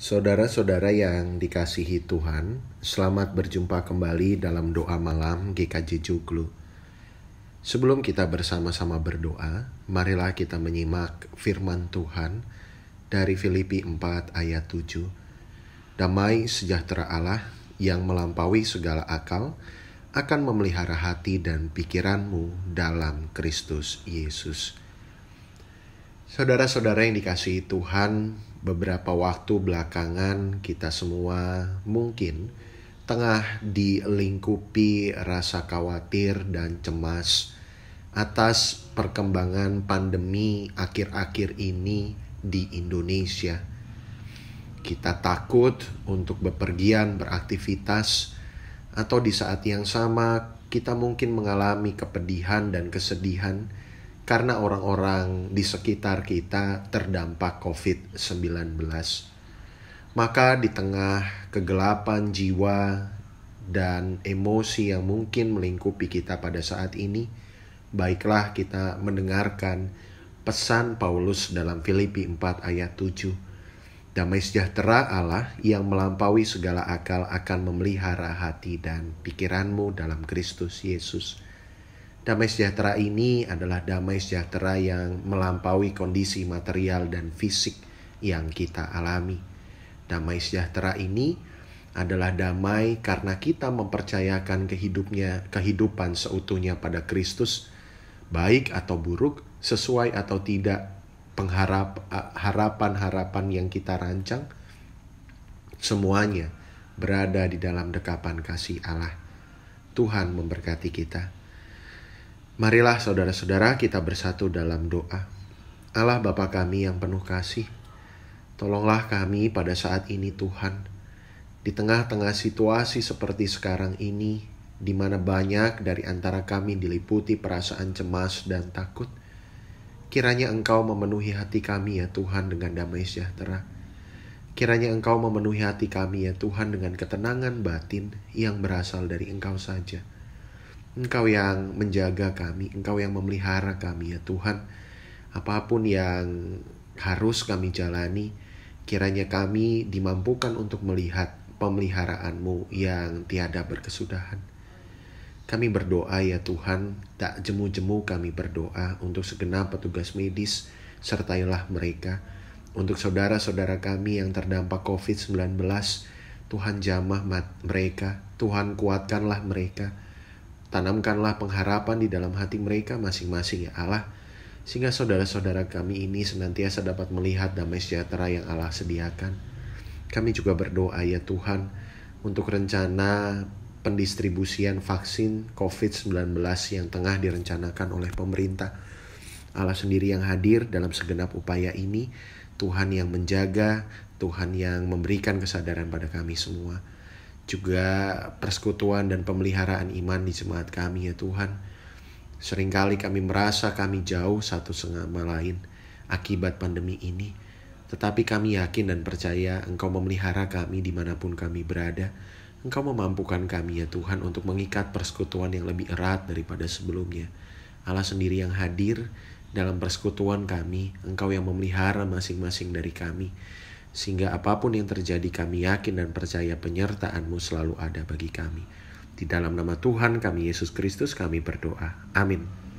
Saudara-saudara yang dikasihi Tuhan, selamat berjumpa kembali dalam doa malam GKJ Joglo. Sebelum kita bersama-sama berdoa, marilah kita menyimak firman Tuhan dari Filipi 4 ayat 7. Damai sejahtera Allah yang melampaui segala akal akan memelihara hati dan pikiranmu dalam Kristus Yesus. Saudara-saudara yang dikasihi Tuhan, beberapa waktu belakangan kita semua mungkin tengah dilingkupi rasa khawatir dan cemas atas perkembangan pandemi akhir-akhir ini di Indonesia. Kita takut untuk bepergian, beraktivitas, atau di saat yang sama kita mungkin mengalami kepedihan dan kesedihan karena orang-orang di sekitar kita terdampak COVID-19. Maka di tengah kegelapan jiwa dan emosi yang mungkin melingkupi kita pada saat ini, baiklah kita mendengarkan pesan Paulus dalam Filipi 4 ayat 7. Damai sejahtera Allah yang melampaui segala akal akan memelihara hati dan pikiranmu dalam Kristus Yesus. Damai sejahtera ini adalah damai sejahtera yang melampaui kondisi material dan fisik yang kita alami. Damai sejahtera ini adalah damai karena kita mempercayakan kehidupnya, kehidupan seutuhnya pada Kristus, baik atau buruk, sesuai atau tidak, pengharapan harapan-harapan yang kita rancang, semuanya berada di dalam dekapan kasih Allah. Tuhan memberkati kita. Marilah saudara-saudara kita bersatu dalam doa. Allah Bapa kami yang penuh kasih, tolonglah kami pada saat ini Tuhan. Di tengah-tengah situasi seperti sekarang ini, di mana banyak dari antara kami diliputi perasaan cemas dan takut, kiranya Engkau memenuhi hati kami ya Tuhan dengan damai sejahtera. Kiranya Engkau memenuhi hati kami ya Tuhan dengan ketenangan batin yang berasal dari Engkau saja. Engkau yang menjaga kami, Engkau yang memelihara kami ya Tuhan. Apapun yang harus kami jalani, kiranya kami dimampukan untuk melihat pemeliharaan-Mu yang tiada berkesudahan. Kami berdoa ya Tuhan, tak jemu-jemu kami berdoa untuk segenap petugas medis, sertailah mereka. Untuk saudara-saudara kami yang terdampak COVID-19, Tuhan jamah mereka, Tuhan kuatkanlah mereka, Tanamkanlah pengharapan di dalam hati mereka masing-masing ya Allah, sehingga saudara-saudara kami ini senantiasa dapat melihat damai sejahtera yang Allah sediakan. Kami juga berdoa ya Tuhan untuk rencana pendistribusian vaksin COVID-19 yang tengah direncanakan oleh pemerintah. Allah sendiri yang hadir dalam segenap upaya ini, Tuhan yang menjaga, Tuhan yang memberikan kesadaran pada kami semua juga persekutuan dan pemeliharaan iman di jemaat kami ya Tuhan. Seringkali kami merasa kami jauh satu sama lain akibat pandemi ini. Tetapi kami yakin dan percaya Engkau memelihara kami dimanapun kami berada. Engkau memampukan kami ya Tuhan untuk mengikat persekutuan yang lebih erat daripada sebelumnya. Allah sendiri yang hadir dalam persekutuan kami, Engkau yang memelihara masing-masing dari kami sehingga apapun yang terjadi kami yakin dan percaya penyertaan-Mu selalu ada bagi kami. Di dalam nama Tuhan kami Yesus Kristus kami berdoa. Amin.